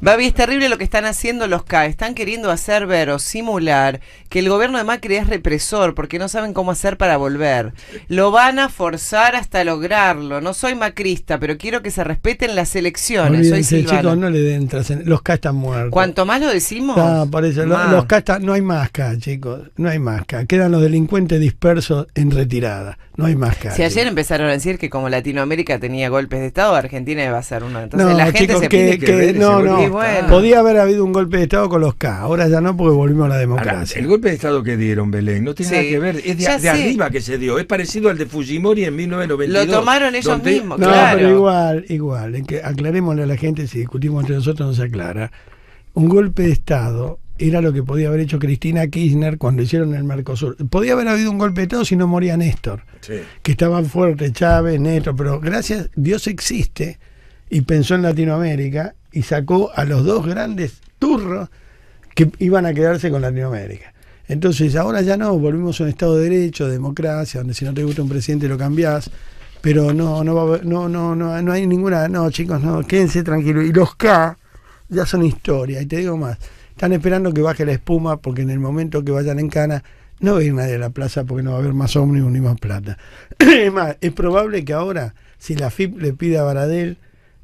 Babi, es terrible lo que están haciendo los K. Están queriendo hacer ver o simular que el gobierno de Macri es represor porque no saben cómo hacer para volver. Lo van a forzar hasta lograrlo. No soy macrista, pero quiero que se respeten las elecciones. Soy Los K están muertos. Cuanto más lo decimos. No, por Los K no hay más K, chicos. No hay más K. Quedan los delincuentes dispersos en retirada. No hay más K. Si ayer empezaron a decir que como Latinoamérica tenía golpes de Estado, Argentina iba a ser uno. Entonces la gente se no Podía haber habido un golpe de Estado con los K, ahora ya no porque volvimos a la democracia. el golpe de Estado que dieron, Belén, no tiene nada que ver, es de, arriba que se dio, es parecido al de Fujimori en 1992. Lo tomaron ellos mismos, no, pero igual, igual, en que aclarémosle a la gente, si discutimos entre nosotros no se aclara. Un golpe de Estado era lo que podía haber hecho Cristina Kirchner cuando hicieron el Mercosur. Podía haber habido un golpe de Estado si no moría Néstor, que estaban fuerte Chávez, Néstor, pero gracias, Dios existe y pensó en Latinoamérica y sacó a los dos grandes turros que iban a quedarse con Latinoamérica. Entonces ahora ya no, volvimos a un Estado de Derecho, democracia, donde si no te gusta un presidente lo cambiás, pero no, no, va, no, no, no, no hay ninguna, no chicos, no, quédense tranquilos. Y los K ya son historia, y te digo más, están esperando que baje la espuma porque en el momento que vayan en cana no va a ir nadie a la plaza porque no va a haber más ómnibus ni más plata. es más, es probable que ahora, si la FIP le pide a Baradell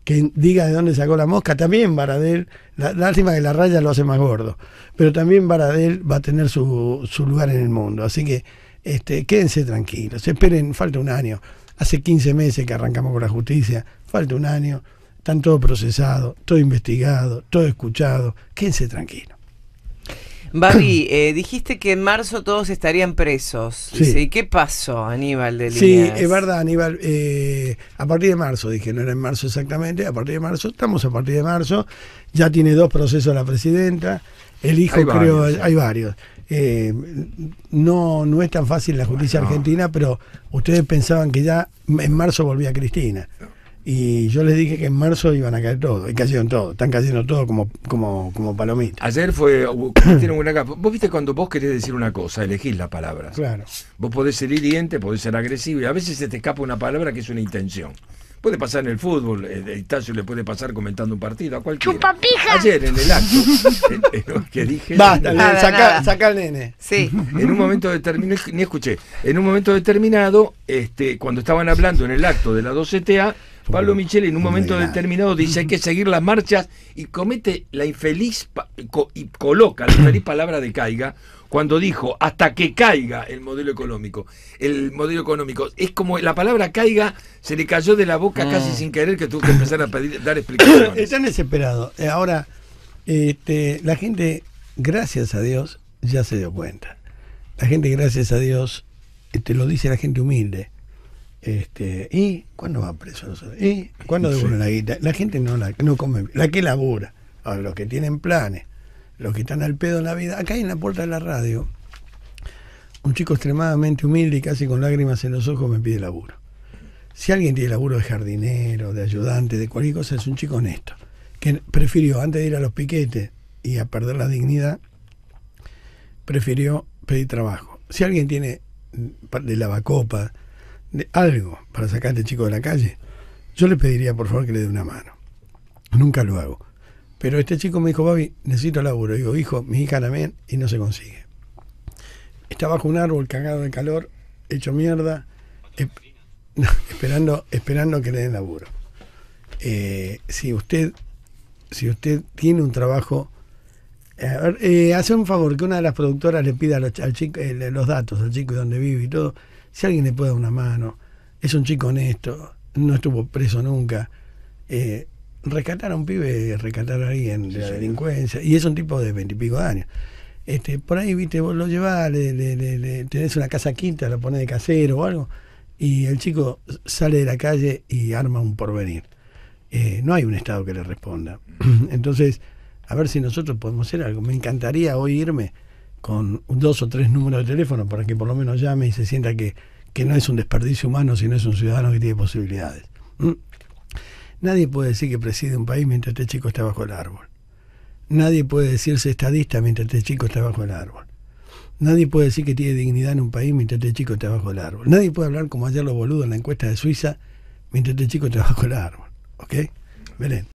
que diga de dónde sacó la mosca, también Baradel, la, lástima que la raya lo hace más gordo, pero también Baradel va a tener su, lugar en el mundo. Así que este, quédense tranquilos, esperen, falta un año. Hace 15 meses que arrancamos con la justicia, falta un año, están todo procesado, todo investigado, todo escuchado, quédense tranquilos. Babi, eh, dijiste que en marzo todos estarían presos. Sí. ¿Y qué pasó, Aníbal de Sí, es verdad, Aníbal. Eh, a partir de marzo, dije, no era en marzo exactamente, a partir de marzo, estamos a partir de marzo. Ya tiene dos procesos la presidenta. El hijo, creo, hay varios. Eh, no, no es tan fácil la justicia argentina, pero ustedes pensaban que ya en marzo volvía Cristina. Y yo les dije que en marzo iban a caer todos, y cayeron todos, están cayendo todos como, como, como palomitas. Ayer fue, Vos viste cuando vos querés decir una cosa, elegís la palabra. Claro. Vos podés ser hiriente, podés ser agresivo, y a veces se te escapa una palabra que es una intención. Puede pasar en el fútbol, el eh, Itacio le puede pasar comentando un partido a cualquier ¡Chupapija! Ayer en el acto que dije. Basta, saca, saca, al nene. Sí. En un momento determinado, ni escuché, en un momento determinado, este, cuando estaban hablando en el acto de la 12TA, Pablo Michel en un momento determinado dice hay que seguir las marchas y comete la infeliz y coloca la infeliz palabra de caiga cuando dijo hasta que caiga el modelo económico. El modelo económico es como la palabra caiga se le cayó de la boca ah. casi sin querer que tuvo que empezar a pedir dar explicaciones. Están desesperados. Eh, ahora este, la gente gracias a Dios ya se dio cuenta. La gente gracias a Dios este, lo dice la gente humilde este, ¿Y cuándo va preso? ¿Y cuándo devuelve la guita? La gente no, la, no come, la que labura. Ahora, los que tienen planes, los que están al pedo en la vida. Acá en la puerta de la radio, un chico extremadamente humilde y casi con lágrimas en los ojos me pide laburo. Si alguien tiene laburo de jardinero, de ayudante, de cualquier cosa, es un chico honesto, que prefirió, antes de ir a los piquetes y a perder la dignidad, prefirió pedir trabajo. Si alguien tiene mm, de lavacopa, de algo para sacar a este chico de la calle, yo le pediría por favor que le dé una mano. Nunca lo hago. Pero este chico me dijo, Babi, necesito laburo. digo, hijo, mi hija también, y no se consigue. Está bajo un árbol cagado de calor, hecho mierda, esperando, esperando que le den laburo. Eh, si usted, si usted tiene un trabajo, a ver, eh, hace un favor que una de las productoras le pida los, al chico, eh, los datos al chico donde vive y todo, si alguien le puede dar una mano, es un chico honesto, no estuvo preso nunca. Eh, rescatar a un pibe, rescatar a alguien de la delincuencia, y es un tipo de veintipico de años. Este, por ahí, viste, vos lo llevás, le, le, tenés una casa quinta, lo pones de casero o algo, y el chico sale de la calle y arma un porvenir. Eh, no hay un Estado que le responda. Entonces, a ver si nosotros podemos hacer algo. Me encantaría hoy irme con dos o tres números de teléfono para que por lo menos llame y se sienta que, que no es un desperdicio humano, sino es un ciudadano que tiene posibilidades. ¿Mm? Nadie puede decir que preside un país mientras este chico está bajo el árbol. Nadie puede decirse estadista mientras este chico está bajo el árbol. Nadie puede decir que tiene dignidad en un país mientras este chico está bajo el árbol. Nadie puede hablar como ayer los boludos en la encuesta de Suiza mientras este chico está bajo el árbol. ¿Ok? Belén.